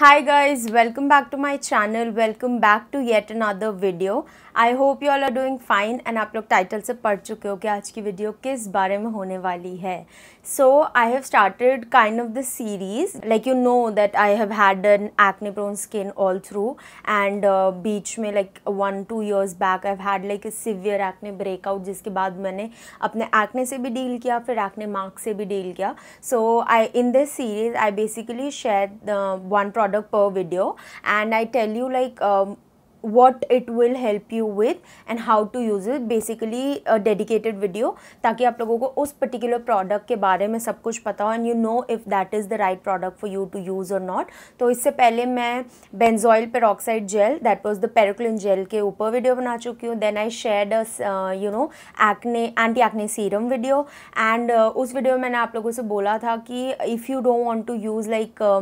hi guys welcome back to my channel welcome back to yet another video i hope you all are doing fine and आप लोग title से पढ़ चुके हो कि आज की वीडियो किस बारे में होने वाली है So I have started kind of the series. Like you know that I have had an acne prone skin all through and uh, beach में like one two years back I have had like severe acne breakout जिसके बाद मैंने अपने acne से भी deal किया फिर acne mark से भी डील किया so I in this series I basically share one product product per video and i tell you like um, what it will help you with and how to use it basically a dedicated video ताकि आप लोगों को उस particular product के बारे में सब कुछ पता हो and you know if that is the right product for you to use or not तो इससे पहले मैं benzoyl peroxide gel that was the periclin gel के ऊपर video बना चुकी हूँ then I shared a uh, you know acne anti acne serum video and uh, उस video में मैंने आप लोगों से बोला था कि if you don't want to use like uh,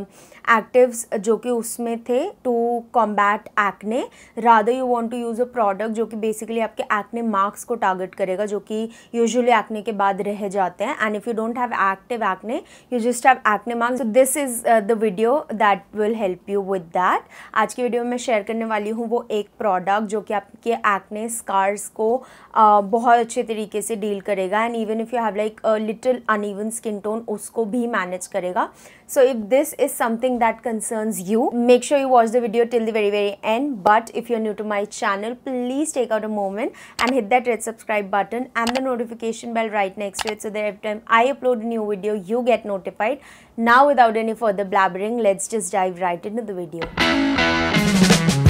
actives जो कि उसमें थे to combat acne rather you want to use a product जो कि बेसिकली आपके एक्ने मार्क्स को टारगेट करेगा जो कि यूजअली एक्ने के बाद रह जाते हैं and if you don't have active acne you just have acne marks this is the video that will help you with that आज की वीडियो में मैं शेयर करने वाली हूँ वो एक प्रोडक्ट जो कि आपके एक्ने स्कार्स को uh, बहुत अच्छे तरीके से डील करेगा and even if you have like little uneven skin tone उसको भी मैनेज करेगा So if this is something that concerns you, make sure you watch the video till the very very end. But if you're new to my channel, please take out a moment and hit that red subscribe button and the notification bell right next to it so that every time I upload a new video, you get notified. Now without any further blabbering, let's just dive right into the video.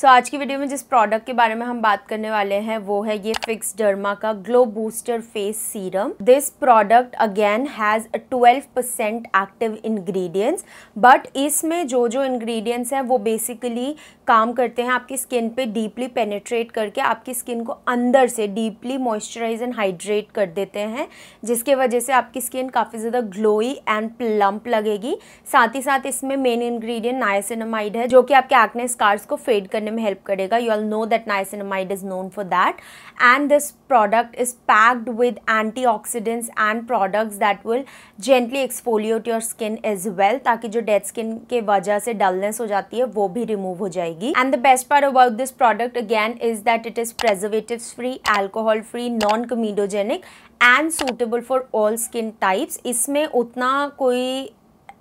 So so, आज की video में जिस product के बारे में हम बात करने वाले हैं वो है ये फिक्स डर्मा का glow booster face serum this product again has 12% percent active ingredients but इसमें जो जो इंग्रेडिएंट्स हैं वो बेसिकली काम करते हैं आपकी स्किन पे डीपली पेनेट्रेट करके आपकी स्किन को अंदर से डीपली मॉइस्चराइज एंड हाइड्रेट कर देते हैं जिसके वजह से आपकी स्किन काफ़ी ज़्यादा ग्लोई एंड प्लम्प लगेगी साथ ही साथ इसमें मेन इन्ग्रीडियंट नायसिनमाइड है जो कि आपके एक्ने स्कार्स को फेड करने करने में हेल्प करेगा you all know that niacinamide is known for that and this product is packed with antioxidants and products that will gently exfoliate your skin as well ताकि जो dead skin के वजह से dullness हो जाती है वो भी रिमूव हो जाएगी and the best part about this product again is that it is preservative free alcohol free non comedogenic and suitable for all skin types इसमें उतना कोई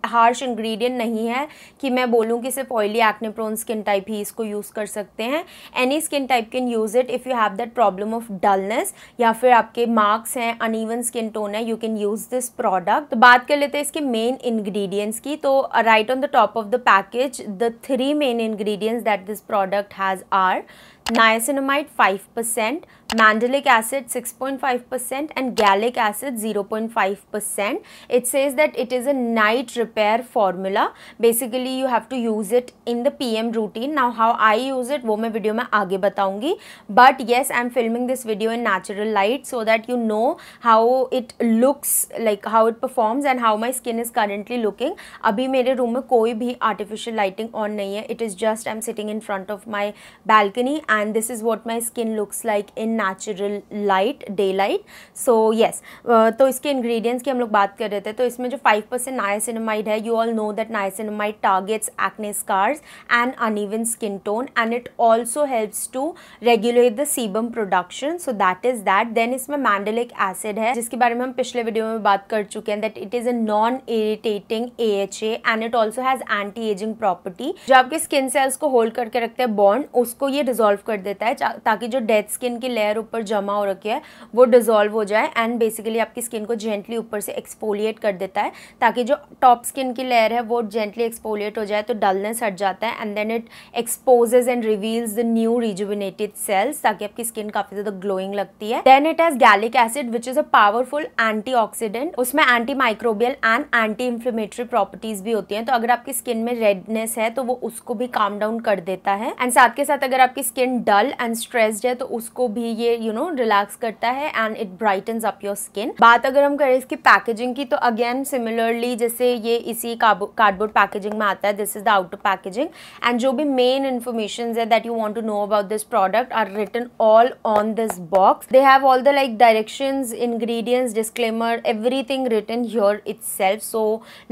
हार्श इंग्रेडिएंट नहीं है कि मैं बोलूँ कि सिर्फ oily acne prone skin type ही इसको यूज़ कर सकते हैं any skin type can use it if you have that problem of dullness या फिर आपके मार्क्स हैं अनइवन स्किन टोन है you can use this product बात कर लेते हैं इसके मेन इन्ग्रीडियंट्स की तो right on the top of the package the three main ingredients that this product has are five percent mandelic acid 6.5% and gallic acid 0.5%. It says that it is a night repair formula. Basically, you have to use it in the PM routine. Now, how I use it, वो मैं video में आगे बताऊंगी. But yes, I am filming this video in natural light so that you know how it looks, like how it performs and how my skin is currently looking. अभी मेरे room में कोई भी artificial lighting on नहीं है. It is just I am sitting in front of my balcony and this is what my skin looks like in natural light day light so yes तो इसके ingredients की हम लोग बात कर रहे थे तो इसमें जो फाइव परसेंट नायसिनमाइड है you all know that niacinamide targets acne scars and uneven skin tone and it also helps to regulate the sebum production so that is that then इसमें मैंडलिक एसिड है जिसके बारे में हम पिछले video में बात कर चुके हैं that it is a non irritating A H A and it also has anti aging property जो आपके स्किन सेल्स को होल्ड करके रखते हैं बॉन्ड उसको ये रिजोल्व कर देता है ताकि जो डेड स्किन की लेयर लेयर ऊपर जमा हो रखी है वो डिजोल्व हो जाए एंड बेसिकली आपकी स्किन को जेंटली ऊपर से एक्सपोलिएट कर देता है ताकि जो टॉप स्किन की लेयर है वो जेंटली एक्सपोलिएट हो जाए तो डलनेस हट जाता है and then it exposes and reveals the new rejuvenated cells ताकि आपकी स्किन काफी ज्यादा ग्लोइंग लगती है then it has gallic acid which is a powerful anti उसमें anti microbial and anti inflammatory properties भी होती हैं तो अगर आपकी स्किन में रेडनेस है तो वो उसको भी काम डाउन कर देता है एंड साथ के साथ अगर आपकी स्किन डल एंड स्ट्रेस्ड है तो उसको भी ये यू नो रिलैक्स करता है and it brighten up your skin बात अगर हम करें इसकी पैकेजिंग की तो अगेन सिमिलरली जैसे ये इसी कार्डबोर्ड पैकेजिंग में आता है this is the outer packaging and जो भी मेन इन्फॉर्मेशन है that you want to know about this product are written all on this box they have all the like direction ingredients disclaimer everything written your itself so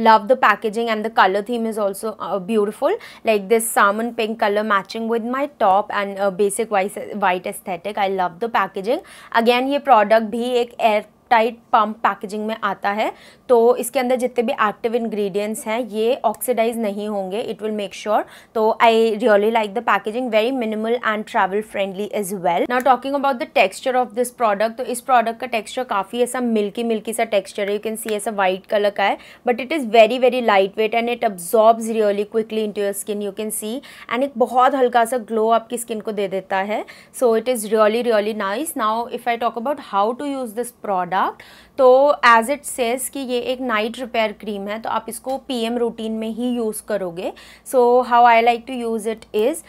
love the packaging and the colour theme is also beautiful like this salmon pink colour matching with my top and basic white aesthetic I love the packaging again ये product भी एक air tight pump packaging में आता है तो इसके अंदर जितने भी एक्टिव इंग्रेडिएंट्स हैं ये ऑक्सीडाइज नहीं होंगे इट विल मेक श्योर तो I really like the packaging very minimal and travel friendly as well now talking about the texture of this product तो इस प्रोडक्ट का टेक्स्चर काफ़ी ऐसा मिल्की मिल्की सा टेक्स्चर है यू कैन सी ऐसा white colour का है but it is very very light weight and it absorbs really quickly into your skin you can see and एक बहुत हल्का सा ग्लो आपकी स्किन को दे देता है so it is really really nice now if I talk about how to use this product product तो एज़ इट सेज़ कि ये एक नाइट रिपेयर क्रीम है तो आप इसको पीएम रूटीन में ही यूज़ करोगे so how I like to use it is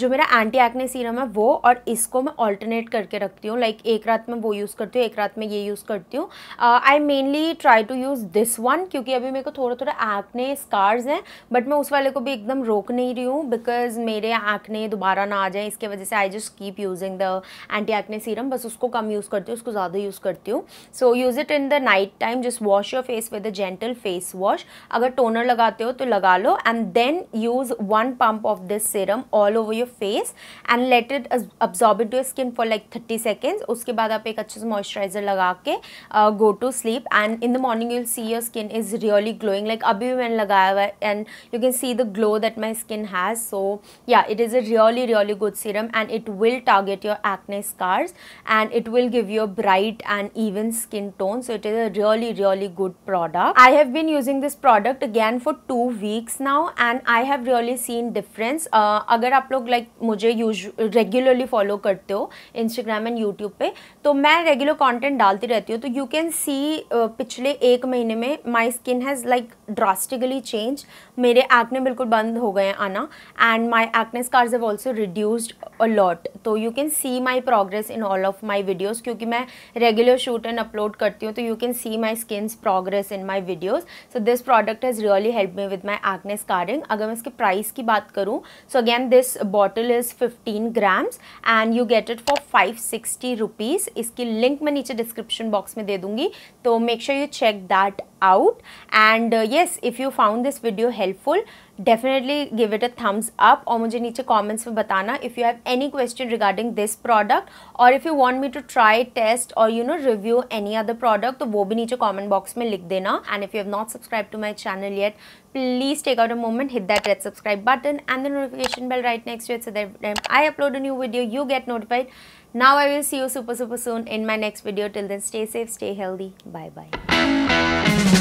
जो मेरा एंटी एक्ने सीरम है वो और इसको मैं ऑल्टरनेट करके रखती हूँ लाइक like, एक रात में वो यूज़ करती हूँ एक रात में ये यूज़ करती हूँ I mainly try to use this one क्योंकि अभी मेरे को थोड़े थोड़े आंकने स्कार्स हैं बट मैं उस वाले को भी एकदम रोक नहीं रही हूँ बिकॉज मेरे आंकने दोबारा ना आ जाए इसके वजह से I just keep using the anti acne serum बस उसको कम यूज़ करती हूँ उसको ज़्यादा यूज़ करती हूँ so use it in the night time just wash your face with a gentle face wash agar toner lagate ho to laga lo and then use one pump of this serum all over your face and let it absorb into your skin for like 30 seconds उसके बाद आप एक अच्छे से moisturiser लगा के go to sleep and in the morning you'll see your skin is really glowing like अभी भी मैंने लगाया हुआ है and you can see the glow that my skin has so yeah it is a really really good serum and it will target your acne scars and it will give you a bright and even skin tone long so it is a really really good product i have been using this product again for two weeks now and i have really seen difference uh, अगर आप लोग like like, मुझे regularly follow करते हो Instagram and YouTube पे तो मैं regular content डालती रहती हूँ तो यू कैन सी पिछले एक महीने में my skin has like drastically change मेरे एक्ने बिल्कुल बंद हो गए हैं आना and my acne scars have also reduced a lot तो you can see my progress in all of my videos क्योंकि मैं रेगुलर शूट एंड अपलोड करती हूँ हूँ तो you can see my skin's progress in my videos so this product has really help me with my acne scarring अगर मैं इसके price की बात करूँ so again this bottle is fifteen grams and you get it for five sixty rupees इसकी link मैं नीचे description box में दे दूंगी तो make sure you check that out and uh, yes if you found this video helpful definitely give it a thumbs up और मुझे नीचे comments में बताना if you have any question regarding this product or if you want me to try test or you know review any other product तो वो भी नीचे comment box में लिख देना and if you have not subscribed to my channel yet please take out a moment hit that red subscribe button and the notification bell right next to it so that every time I upload a new video you get notified now I will see you super super soon in my next video till then stay safe stay healthy bye bye Thank you.